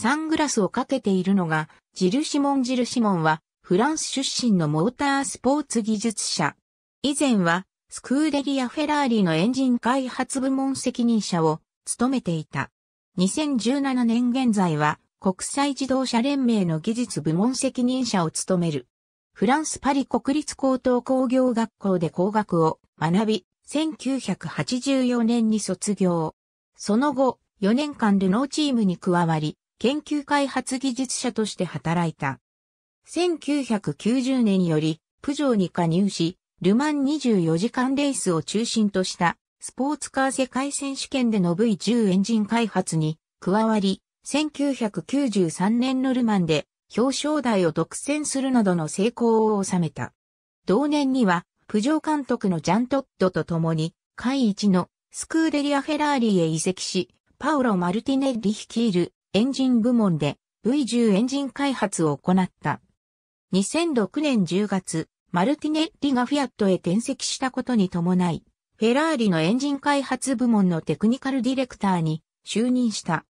サングラスをかけているのが、ジル・シモン・ジル・シモンは、フランス出身のモータースポーツ技術者。以前は、スクーデリア・フェラーリのエンジン開発部門責任者を務めていた。2017年現在は、国際自動車連盟の技術部門責任者を務める。フランスパリ国立高等工業学校で工学を学び、1984年に卒業。その後、4年間ルノーチームに加わり、研究開発技術者として働いた。1990年より、プジョーに加入し、ルマン24時間レースを中心としたスポーツカー世界選手権での V10 エンジン開発に加わり、1993年のルマンで表彰台を独占するなどの成功を収めた。同年には、プジョー監督のジャントッドと共に、会一のスクーデリア・フェラーリへ移籍し、パウロ・マルティネッリ率いるエンジン部門で V10 エンジン開発を行った。2006年10月、マルティネッリがフィアットへ転籍したことに伴い、フェラーリのエンジン開発部門のテクニカルディレクターに就任した。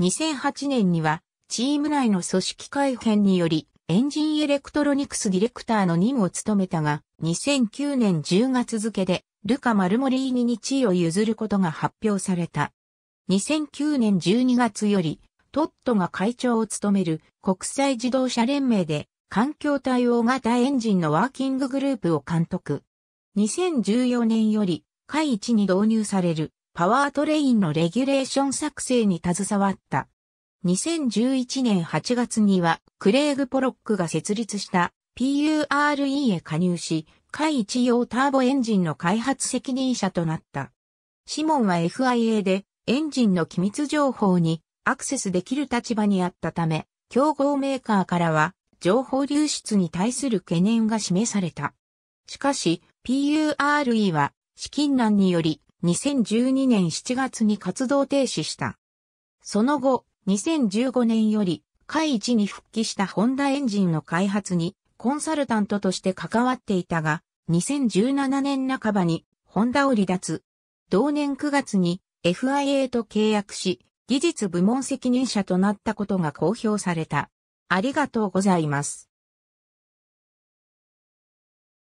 2008年には、チーム内の組織改編により、エンジンエレクトロニクスディレクターの任を務めたが、2009年10月付で、ルカ・マルモリーニに地位を譲ることが発表された。2009年12月より、トットが会長を務める国際自動車連盟で環境対応型エンジンのワーキンググループを監督。2014年より、会一に導入されるパワートレインのレギュレーション作成に携わった。2011年8月にはクレイグ・ポロックが設立した PURE へ加入し、会一用ターボエンジンの開発責任者となった。シモンは FIA でエンジンの機密情報にアクセスできる立場にあったため、競合メーカーからは情報流出に対する懸念が示された。しかし、PURE は資金難により2012年7月に活動停止した。その後、2015年より、海一に復帰したホンダエンジンの開発にコンサルタントとして関わっていたが、2017年半ばにホンダを離脱。同年9月に FIA と契約し、技術部門責任者となったことが公表された。ありがとうございます。